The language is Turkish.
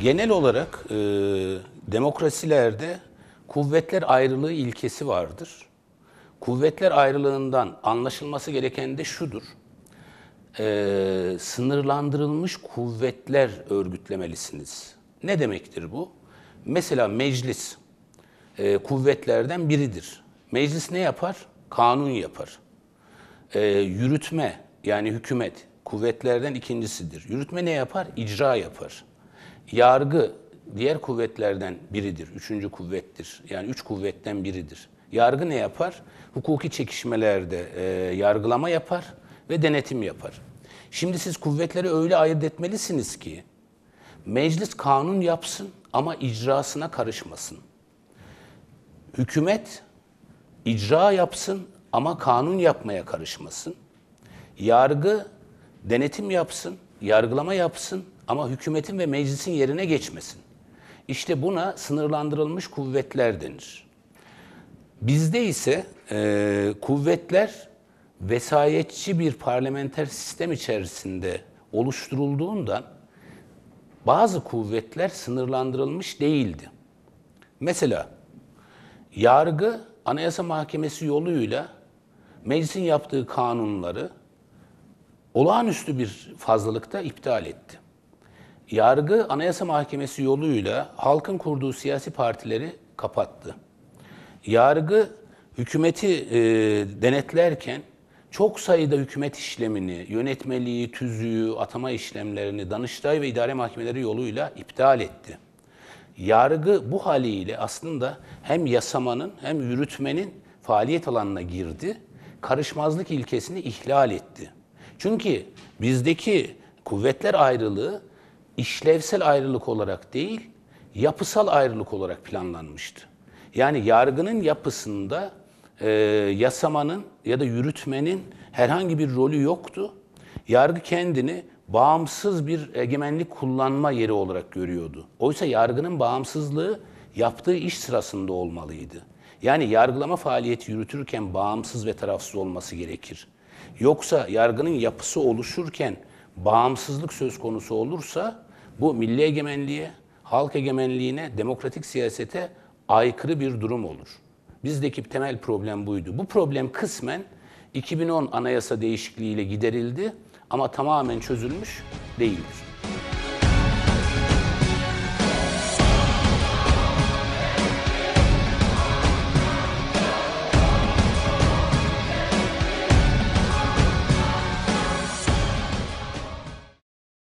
Genel olarak e, demokrasilerde kuvvetler ayrılığı ilkesi vardır. Kuvvetler ayrılığından anlaşılması gereken de şudur. E, sınırlandırılmış kuvvetler örgütlemelisiniz. Ne demektir bu? Mesela meclis e, kuvvetlerden biridir. Meclis ne yapar? Kanun yapar. E, yürütme yani hükümet kuvvetlerden ikincisidir. Yürütme ne yapar? İcra yapar yargı diğer kuvvetlerden biridir. Üçüncü kuvvettir. Yani üç kuvvetten biridir. Yargı ne yapar? Hukuki çekişmelerde e, yargılama yapar ve denetim yapar. Şimdi siz kuvvetleri öyle ayırt etmelisiniz ki meclis kanun yapsın ama icrasına karışmasın. Hükümet icra yapsın ama kanun yapmaya karışmasın. Yargı denetim yapsın yargılama yapsın ama hükümetin ve meclisin yerine geçmesin. İşte buna sınırlandırılmış kuvvetler denir. Bizde ise e, kuvvetler vesayetçi bir parlamenter sistem içerisinde oluşturulduğundan bazı kuvvetler sınırlandırılmış değildi. Mesela yargı Anayasa Mahkemesi yoluyla meclisin yaptığı kanunları olağanüstü bir fazlalıkta iptal etti. Yargı Anayasa Mahkemesi yoluyla halkın kurduğu siyasi partileri kapattı. Yargı hükümeti e, denetlerken çok sayıda hükümet işlemini, yönetmeliği, tüzüğü, atama işlemlerini Danıştay ve idare mahkemeleri yoluyla iptal etti. Yargı bu haliyle aslında hem yasamanın hem yürütmenin faaliyet alanına girdi, karışmazlık ilkesini ihlal etti. Çünkü bizdeki kuvvetler ayrılığı işlevsel ayrılık olarak değil, yapısal ayrılık olarak planlanmıştı. Yani yargının yapısında e, yasamanın ya da yürütmenin herhangi bir rolü yoktu. Yargı kendini bağımsız bir egemenlik kullanma yeri olarak görüyordu. Oysa yargının bağımsızlığı yaptığı iş sırasında olmalıydı. Yani yargılama faaliyeti yürütürken bağımsız ve tarafsız olması gerekir. Yoksa yargının yapısı oluşurken bağımsızlık söz konusu olursa bu milli egemenliğe, halk egemenliğine, demokratik siyasete aykırı bir durum olur. Bizdeki temel problem buydu. Bu problem kısmen 2010 anayasa değişikliğiyle giderildi ama tamamen çözülmüş değildir.